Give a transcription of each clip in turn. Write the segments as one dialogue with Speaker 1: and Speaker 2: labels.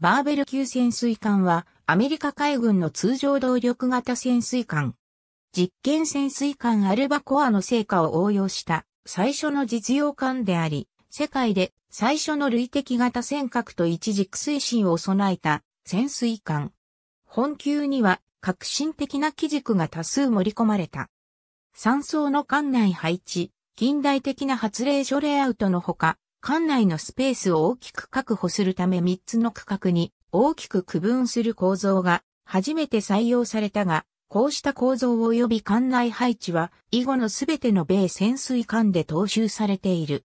Speaker 1: バーベル級潜水艦は、アメリカ海軍の通常動
Speaker 2: 力型潜水艦。実験潜水艦アルバコアの成果を応用した最初の実用艦であり、世界で最初の類的型尖閣と一軸推進を備えた潜水艦。本級には革新的な基軸が多数盛り込まれた。3層の艦内配置、近代的な発令所レイアウトのほか、館内のスペースを大きく確保するため3つの区画に大きく区分する構造が初めて採用されたが、こうした構造及び艦内配置は以後のすべての米潜水艦で踏襲されている。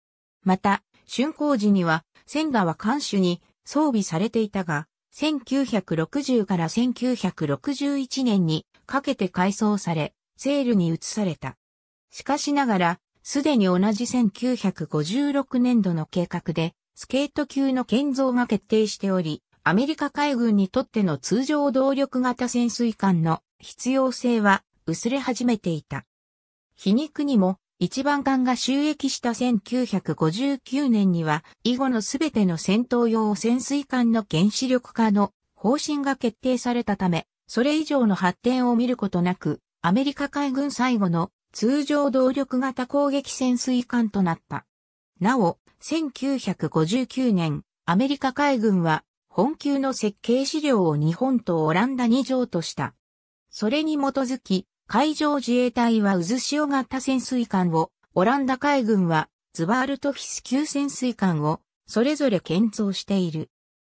Speaker 2: また、竣工時には、千川艦首に装備されていたが、1960から1961年にかけて改装され、セールに移された。しかしながら、すでに同じ1956年度の計画で、スケート級の建造が決定しており、アメリカ海軍にとっての通常動力型潜水艦の必要性は薄れ始めていた。皮肉にも、一番艦が収益した1959年には、以後のすべての戦闘用潜水艦の原子力化の方針が決定されたため、それ以上の発展を見ることなく、アメリカ海軍最後の通常動力型攻撃潜水艦となった。なお、1959年、アメリカ海軍は本級の設計資料を日本とオランダに譲渡した。それに基づき、海上自衛隊は渦潮型潜水艦を、オランダ海軍はズバールトフィス級潜水艦を、それぞれ建造している。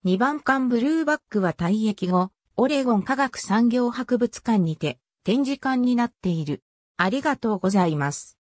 Speaker 2: 2番艦ブルーバックは退役後、オレゴン科学産業博物
Speaker 1: 館にて展示館になっている。ありがとうございます。